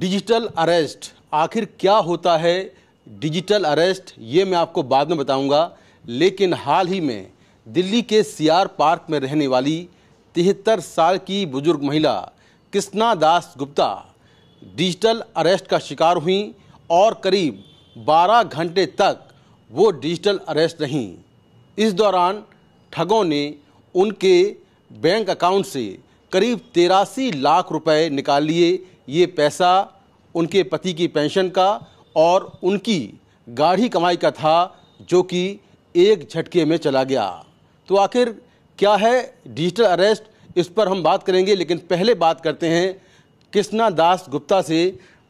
Digital arrest आखिर क्या होता है डिजिटल अरेस्ट ये मैं आपको बाद में बताऊंगा लेकिन हाल ही में दिल्ली के सियार पार्क में रहने वाली तिहत्तर साल की बुजुर्ग महिला कृष्णा दास गुप्ता डिजिटल अरेस्ट का शिकार हुई और करीब 12 घंटे तक वो डिजिटल अरेस्ट रहीं इस दौरान ठगों ने उनके बैंक अकाउंट से करीब तेरासी लाख रुपए निकाल लिए ये पैसा उनके पति की पेंशन का और उनकी गाढ़ी कमाई का था जो कि एक झटके में चला गया तो आखिर क्या है डिजिटल अरेस्ट इस पर हम बात करेंगे लेकिन पहले बात करते हैं कृष्णा दास गुप्ता से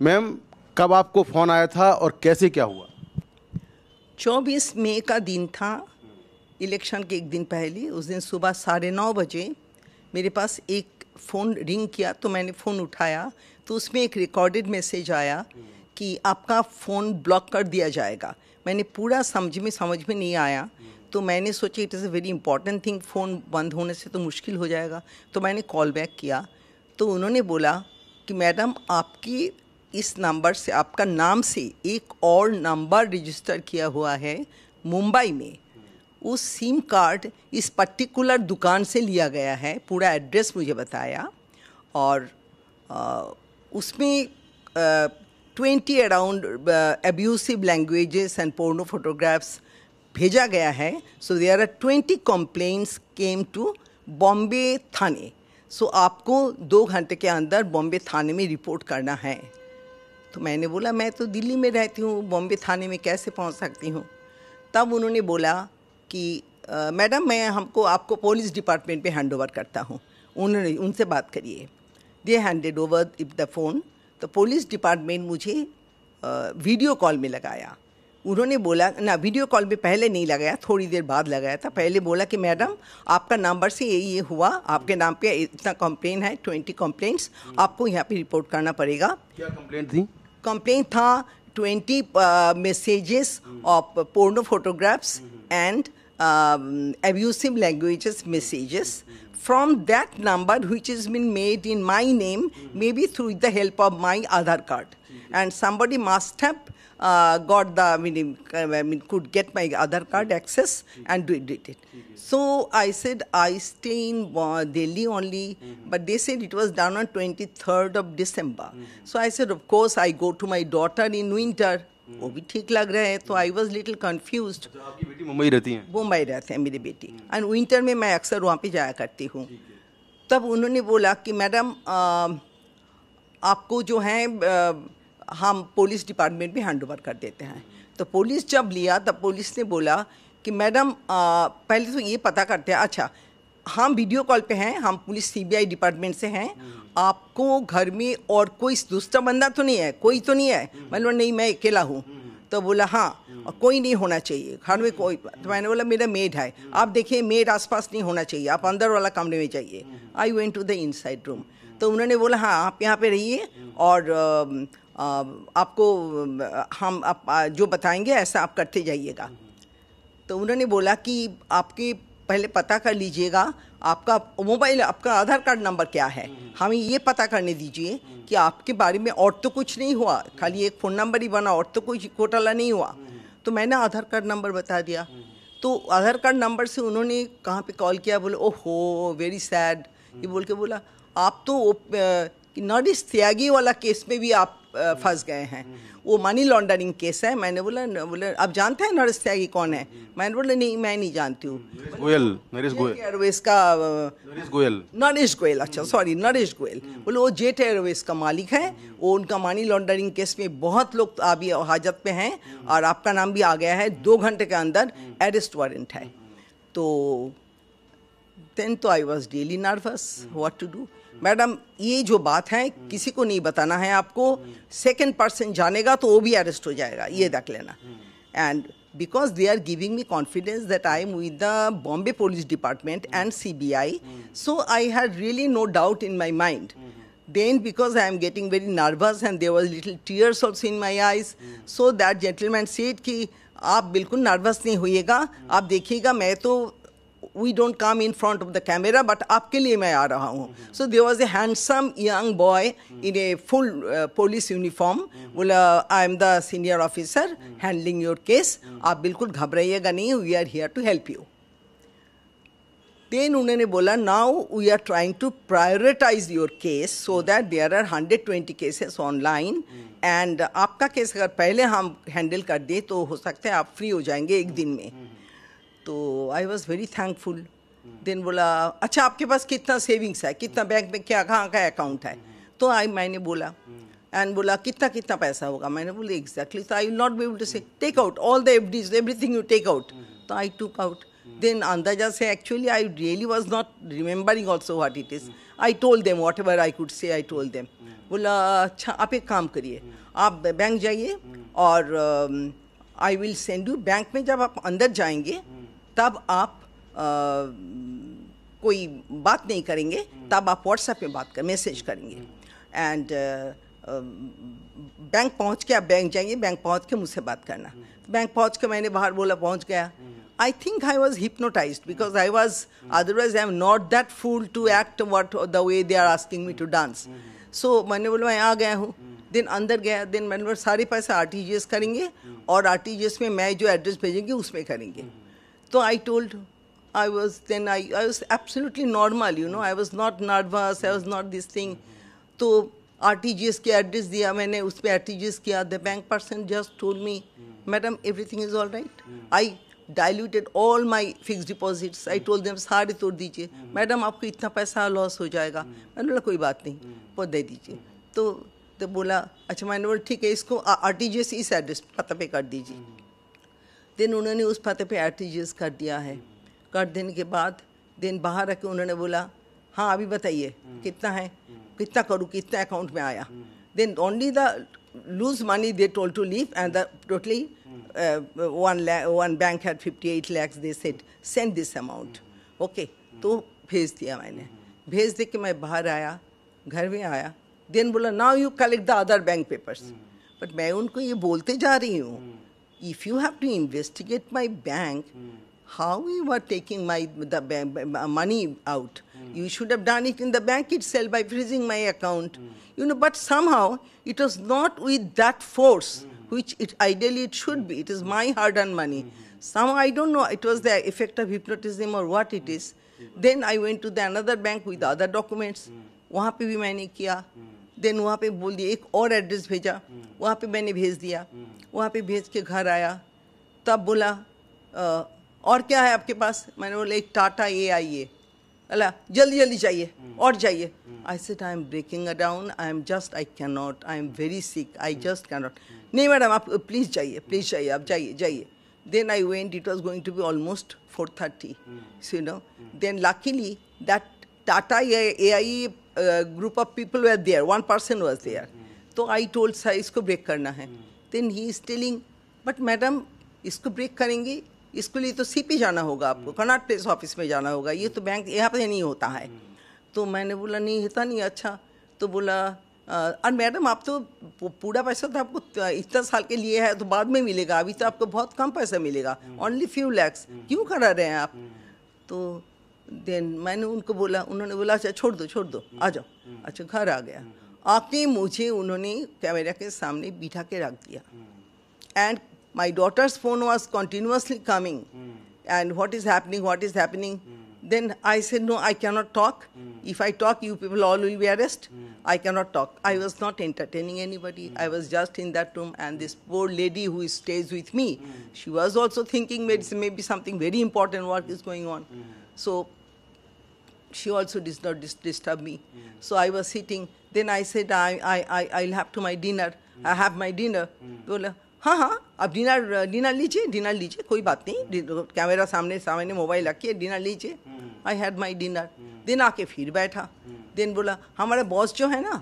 मैम कब आपको फ़ोन आया था और कैसे क्या हुआ 24 मई का दिन था इलेक्शन के एक दिन पहले उस दिन सुबह साढ़े नौ बजे मेरे पास एक फ़ोन रिंग किया तो मैंने फ़ोन उठाया तो उसमें एक रिकॉर्डेड मैसेज आया कि आपका फ़ोन ब्लॉक कर दिया जाएगा मैंने पूरा समझ में समझ में नहीं आया तो मैंने सोचा it is a very important thing phone बंद होने से तो मुश्किल हो जाएगा तो मैंने कॉल बैक किया तो उन्होंने बोला कि मैडम आपकी इस नंबर से आपका नाम से एक और नंबर रजिस्टर किया हुआ है मुंबई में वो सिम कार्ड इस पर्टिकुलर दुकान से लिया गया है पूरा एड्रेस मुझे बताया और उसमें twenty around abusive languages and porno photographs भेजा गया है so they are twenty complaints came to Bombay थाने सो so, आपको दो घंटे के अंदर बॉम्बे थाने में रिपोर्ट करना है तो मैंने बोला मैं तो दिल्ली में रहती हूँ बॉम्बे थाने में कैसे पहुँच सकती हूँ तब उन्होंने बोला कि मैडम मैं हमको आपको पुलिस डिपार्टमेंट पे हैंड ओवर करता हूँ उन्होंने उनसे बात करिए they handed over if the phone तो पुलिस डिपार्टमेंट मुझे वीडियो कॉल में लगाया उन्होंने बोला ना वीडियो कॉल में पहले नहीं लगाया थोड़ी देर बाद लगाया था पहले बोला कि मैडम आपका नंबर से ये ये हुआ आपके नाम पे इतना कंप्लेन है ट्वेंटी कंप्लेंट्स आपको यहाँ पे रिपोर्ट करना पड़ेगा क्या कंप्लेंट थी कंप्लेन था twenty messages of porno photographs and um, abusive languages messages from that number which has been made in my name, maybe through the help of my Aadhaar card. And somebody must have uh, got the, I mean, um, I mean, could get my other card access and do, did it. So I said, I stay in Delhi only, mm-hmm. but they said it was done on 23rd of December. Mm-hmm. So I said, of course, I go to my daughter in winter. वो भी ठीक लग रहे हैं तो I was little confuse Mumbai रहती है मुंबई रहते हैं मेरी बेटी एंड विंटर में मैं अक्सर वहाँ पे जाया करती हूँ तब उन्होंने बोला कि मैडम आपको जो है हम पुलिस डिपार्टमेंट में हैंड ओवर कर देते हैं तो पुलिस जब लिया तब पुलिस ने बोला कि मैडम पहले तो ये पता करते हैं अच्छा हम वीडियो कॉल पे हैं हम पुलिस सीबीआई डिपार्टमेंट से हैं आपको घर में और कोई दूसरा बंदा तो नहीं है कोई तो नहीं है मैंने बोला नहीं मैं अकेला हूँ तो बोला हाँ और कोई नहीं होना चाहिए घर में कोई तो मैंने बोला मेरा मेड है आप देखिए मेड आसपास नहीं होना चाहिए आप अंदर वाला कमरे में जाइए I went to the inside room तो उन्होंने बोला हाँ आप यहाँ पे रहिए और आपको हम आप जो बताएंगे ऐसा आप करते जाइएगा तो उन्होंने बोला कि आपके पहले पता कर लीजिएगा आपका मोबाइल आपका आधार कार्ड नंबर क्या है हमें ये पता करने दीजिए कि आपके बारे में और तो कुछ नहीं हुआ खाली एक फ़ोन नंबर ही बना और तो कोई घोटाला नहीं हुआ तो मैंने आधार कार्ड नंबर बता दिया तो आधार कार्ड नंबर से उन्होंने कहाँ पे कॉल किया बोले ओहो वेरी सैड ये बोल के बोला आप तो कि नॉरिश त्यागी वाला केस में भी आप फंस गए हैं वो मनी लॉन्डरिंग केस है मैंने बोला बोला आप जानते हैं नरेश त्यागी कौन है मैंने बोला नहीं मैं नहीं जानती हूँ गोयल नरेश गोयल एयरवेज का नरेश गोयल नरेश गोयल अच्छा सॉरी नरेश गोयल बोले वो जेट एयरवेज का मालिक है वो उनका मनी लॉन्डरिंग केस में बहुत लोग अभी हाजत में हैं और आपका नाम भी आ गया है दो घंटे के अंदर अरेस्ट वारंट है तो देन तो I was really nervous what to do madam ये जो बात है किसी को नहीं बताना है आपको सेकेंड पर्सन जानेगा तो वो भी अरेस्ट हो जाएगा ये देख लेना and because they are giving me confidence that I am with the Bombay police department and C B I so I had really no doubt in my mind then because I am getting very nervous and there was little tears also in my eyes so that gentleman said कि आप बिल्कुल nervous नहीं होइएगा आप देखिएगा मैं तो we don't come in front of the camera but आपके लिए मैं आ रहा हूँ so there was a handsome young boy in a full police uniform बोला I am the senior officer handling your case आप बिल्कुल घबराइएगा नहीं we are here to help you then उन्होंने बोला now we are trying to prioritise your case so that there are hundred twenty cases online and आपका case अगर पहले हम हैंडल कर दें तो हो सकता है आप फ्री हो जाएंगे एक दिन में तो I was very thankful then बोला अच्छा आपके पास कितना सेविंग्स है कितना बैंक में क्या कहाँ का अकाउंट है तो आई मैंने बोला एंड बोला कितना कितना पैसा होगा मैंने बोला एग्जैक्टली तो I will not be able to say take out all the F Ds everything you take out तो आई टुक आउट देन अंदाजा से actually I really was not remembering also what it is I told them whatever I could say I told them बोला अच्छा आप एक काम करिए आप बैंक जाइए और I will send you bank में जब आप अंदर जाएंगे mm. तब आप आ, कोई बात नहीं करेंगे तब आप व्हाट्सएप में बात कर मैसेज करेंगे एंड बैंक पहुंच के आप बैंक जाएंगे बैंक पहुंच के मुझसे बात करना बैंक पहुंच के मैंने बाहर बोला पहुंच गया I think I was hypnotise because I was otherwise I am not that fool to act act the way they are asking me to dance so मैंने बोला मैं आ गया हूँ दिन अंदर गया दिन मैंने बोला सारे पैसे आर करेंगे और आर में मैं जो एड्रेस भेजेंगे उसमें करेंगे तो I told I was then I I was absolutely normal you know I was not nervous I was not this thing तो आर टी जी एस के एड्रेस दिया मैंने उस पर आर टी जी एस किया the bank person just told me madam everything is all right I diluted all my fix deposits I told them सारे तोड़ दीजिए मैडम आपको इतना पैसा लॉस हो जाएगा मैंने बोला कोई बात नहीं वो दे दीजिए तो तो बोला अच्छा मैंने बोला ठीक है इसको आर टी जी एस इस एड्रेस पता पे कर दीजिए दिन उन्होंने उस फतेह पे आर कर दिया है कर देने के बाद दिन बाहर रख के उन्होंने बोला हाँ अभी बताइए कितना है कितना करूँ कितना अकाउंट में आया then only the loose money they told to leave and the totally one one bank had eight lakhs they said send this amount okay तो भेज दिया मैंने भेज दे के मैं बाहर आया घर में आया देन बोला now you collect the other bank papers but मैं उनको ये बोलते जा रही हूँ if you have to investigate my bank, mm. how you are taking my the money out, mm. you should have done it in the bank itself by freezing my account. Mm. You know, but somehow it was not with that force which it ideally it should be. It is my hard-earned money. Somehow I don't know. It was the effect of hypnotism or what it is. Then I went to the another bank with other documents. वहाँ पे भी मैंने किया then वहाँ पे बोल दिया एक और एड्रेस भेजा हम्म। वहाँ पे मैंने भेज दिया हम्म। वहाँ पे भेज के घर आया तब बोला आ, और क्या है आपके पास मैंने बोला एक टाटा ये आइए अला जल्दी जल्दी जाइए हम्म। और जाइए I said I am breaking a down I am just I can not I am very sick I just can not नहीं मैडम आप प्लीज़ जाइए प्लीज़ जाइए आप जाइए जाइए then I went it was going to be almost four thirty see no then luckily that Tata a I group of people were there one person was there तो I told sir इसको break करना है then he is telling but madam इसको break करेंगे इसके लिए तो P जाना होगा आपको कर्नाट प्लेस ऑफिस में जाना होगा ये तो बैंक यहाँ पे नहीं होता है तो मैंने बोला नहीं होता नहीं अच्छा तो बोला और मैडम आप तो पूरा पैसा तो आपको इतना साल के लिए है तो बाद में मिलेगा अभी तो आपको बहुत कम पैसा मिलेगा ओनली फ्यू लैक्स क्यों करा रहे हैं आप तो देन मैंने उनको बोला उन्होंने बोला अच्छा छोड़ दो छोड़ दो आ जाओ अच्छा घर आ गया आते मुझे उन्होंने कैमरा के सामने बिठा के रख दिया and my daughter's phone was continuously coming mm. and what is happening what is happening mm. then i said no i cannot talk mm. if i talk you people all will be arrested i cannot talk i was not entertaining anybody i was just in that room and this poor lady who stays with me she was also thinking maybe, maybe something very important work is going on so she also did not dis- disturb me. Mm. So I was sitting. Then I said, I, I, I, I'll have to my dinner. Mm. I have my dinner. Mm. बोला हाँ हाँ आप dinner dinner लीजिए dinner लीजिए कोई बात नहीं camera सामने सामने मोबाइल रखिए डिनर लीजिए आई हैड माई डिनर दिन आके फिर बैठा दिन बोला हमारा बॉस जो है ना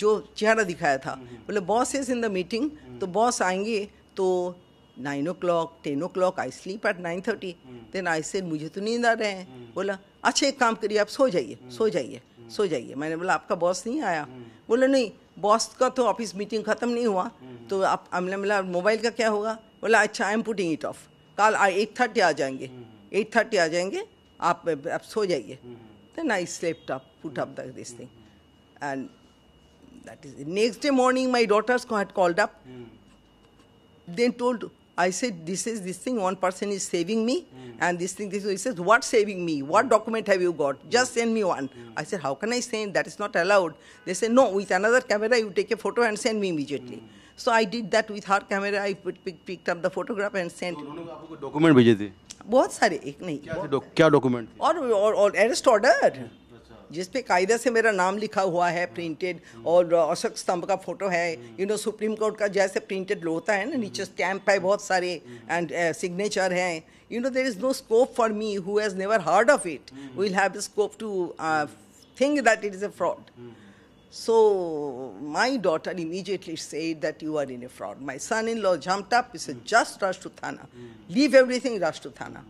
जो चेहरा दिखाया था बोले boss is in the meeting तो बॉस आएंगे तो nine o'clock ten o'clock I sleep at nine thirty then I say मुझे तो नींद आ रहे हैं बोला अच्छा एक काम करिए आप सो जाइए हम्म। सो जाइए हम्म। सो जाइए मैंने बोला आपका बॉस नहीं आया हम्म। बोले नहीं बॉस का तो ऑफिस मीटिंग ख़त्म नहीं हुआ तो आप हमने बोला मोबाइल का क्या होगा बोला अच्छा I am putting it off कल एट थर्टी आ जाएंगे एट थर्टी आ जाएंगे आप आप सो जाइए तो ना slept up, put up the, this thing. And that is it. Next day morning, my daughters had called up. Mm. I said, this is this thing, one person is saving me, mm. and this thing, this he says, what saving me? What document have you got? Just send me one. Mm. I said, how can I send? That is not allowed. They say, no, with another camera, you take a photo and send me immediately. Mm. So I did that with her camera. I pick, picked up the photograph and sent. Document भेजे थे बहुत सारे एक नहीं क्या document और और arrest order जिस पे कायदे से मेरा नाम लिखा हुआ है प्रिंटेड और अशोक स्तंभ का फोटो है यू नो सुप्रीम कोर्ट का जैसे प्रिंटेड होता है ना नीचे स्टैम्प है बहुत सारे एंड सिग्नेचर हैं you know there is no scope for me who has never heard of it will have scope to think that it is a fraud So my daughter immediately said that you are in a fraud. My son-in-law jumped up. He said, just rush to Thana. Leave everything, rush to Thana.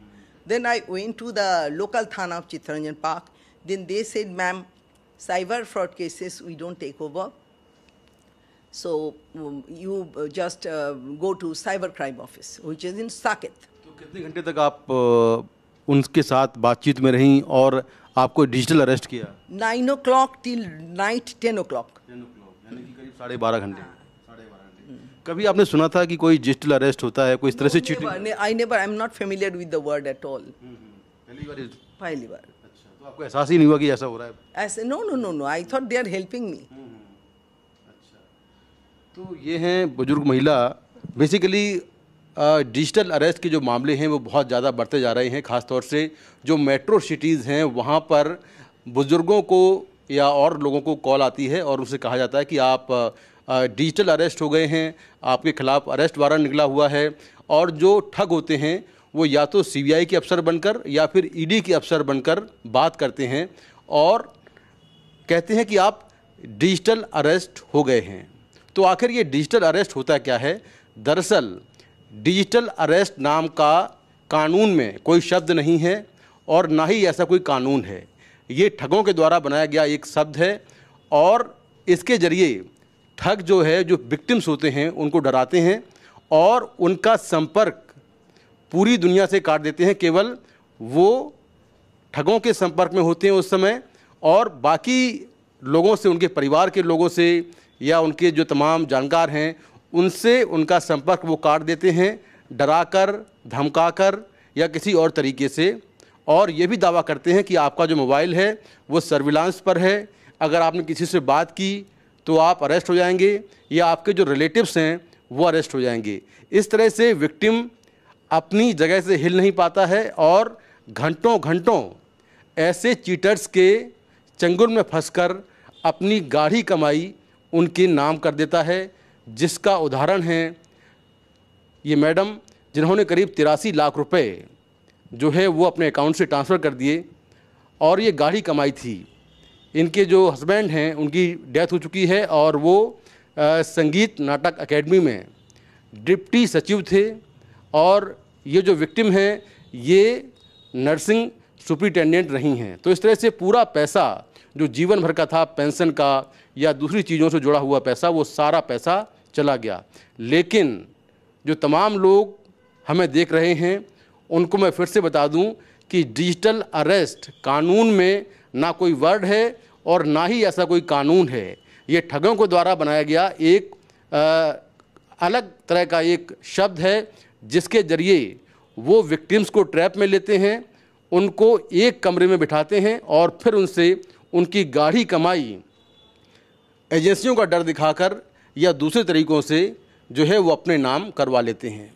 Then I went to the local Thana of Chittaranjan Park Then they said, ma'am, cyber fraud cases we don't take over. So um, you uh, just uh, go to cyber crime office, which is in Saket. to तो कितने घंटे तक आप uh, उनके साथ बातचीत में रहीं और आपको डिजिटल अरेस्ट किया nine o'clock 10 o'clock ten o'clock करीब साढ़े 12:30 ghante कभी आपने सुना था कि कोई डिजिटल अरेस्ट होता है कोई इस तरह से cheating I never I am not familiar with the word at all पहली बार पहली बार आपको एहसास ही नहीं हुआ कि ऐसा हो रहा है ऐसे no no no no I thought they are helping me अच्छा तो ये हैं बुजुर्ग महिला बेसिकली डिजिटल अरेस्ट के जो मामले हैं वो बहुत ज़्यादा बढ़ते जा रहे हैं खासतौर से जो मेट्रो सिटीज़ हैं वहाँ पर बुज़ुर्गों को या और लोगों को कॉल आती है और उनसे कहा जाता है कि आप डिजिटल अरेस्ट हो गए हैं आपके खिलाफ़ अरेस्ट वारंट निकला हुआ है और जो ठग होते हैं वो या तो सीबीआई के अफसर बनकर या फिर ईडी e के अफसर बनकर बात करते हैं और कहते हैं कि आप डिजिटल अरेस्ट हो गए हैं तो आखिर ये डिजिटल अरेस्ट होता क्या है दरअसल डिजिटल अरेस्ट नाम का कानून में कोई शब्द नहीं है और ना ही ऐसा कोई कानून है ये ठगों के द्वारा बनाया गया एक शब्द है और इसके ज़रिए ठग जो है जो विक्टिम्स होते हैं उनको डराते हैं और उनका संपर्क पूरी दुनिया से काट देते हैं केवल वो ठगों के संपर्क में होते हैं उस समय और बाकी लोगों से उनके परिवार के लोगों से या उनके जो तमाम जानकार हैं उनसे उनका संपर्क वो काट देते हैं डराकर धमकाकर या किसी और तरीके से और ये भी दावा करते हैं कि आपका जो मोबाइल है वो सर्विलांस पर है अगर आपने किसी से बात की तो आप अरेस्ट हो जाएंगे या आपके जो रिलेटिव्स हैं वो अरेस्ट हो जाएंगे इस तरह से विक्टिम अपनी जगह से हिल नहीं पाता है और घंटों घंटों ऐसे चीटर्स के चंगुल में फंसकर अपनी गाढ़ी कमाई उनके नाम कर देता है जिसका उदाहरण है ये मैडम जिन्होंने करीब तिरासी लाख रुपए जो है वो अपने अकाउंट से ट्रांसफ़र कर दिए और ये गाढ़ी कमाई थी इनके जो हस्बैंड हैं उनकी डेथ हो चुकी है और वो आ, संगीत नाटक अकेडमी में डिप्टी सचिव थे और ये जो विक्टिम हैं ये नर्सिंग सुप्रिटेंडेंट रही हैं तो इस तरह से पूरा पैसा जो जीवन भर का था पेंशन का या दूसरी चीज़ों से जुड़ा हुआ पैसा वो सारा पैसा चला गया लेकिन जो तमाम लोग हमें देख रहे हैं उनको मैं फिर से बता दूं कि डिजिटल अरेस्ट कानून में ना कोई वर्ड है और ना ही ऐसा कोई कानून है ये ठगों को द्वारा बनाया गया एक आ, अलग तरह का एक शब्द है जिसके जरिए वो विक्टिम्स को ट्रैप में लेते हैं उनको एक कमरे में बिठाते हैं और फिर उनसे उनकी गाढ़ी कमाई एजेंसियों का डर दिखाकर या दूसरे तरीक़ों से जो है वो अपने नाम करवा लेते हैं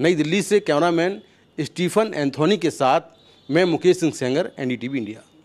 नई दिल्ली से कैमरामैन स्टीफन एंथोनी के साथ मैं मुकेश सिंह सेंगर एन इंडिया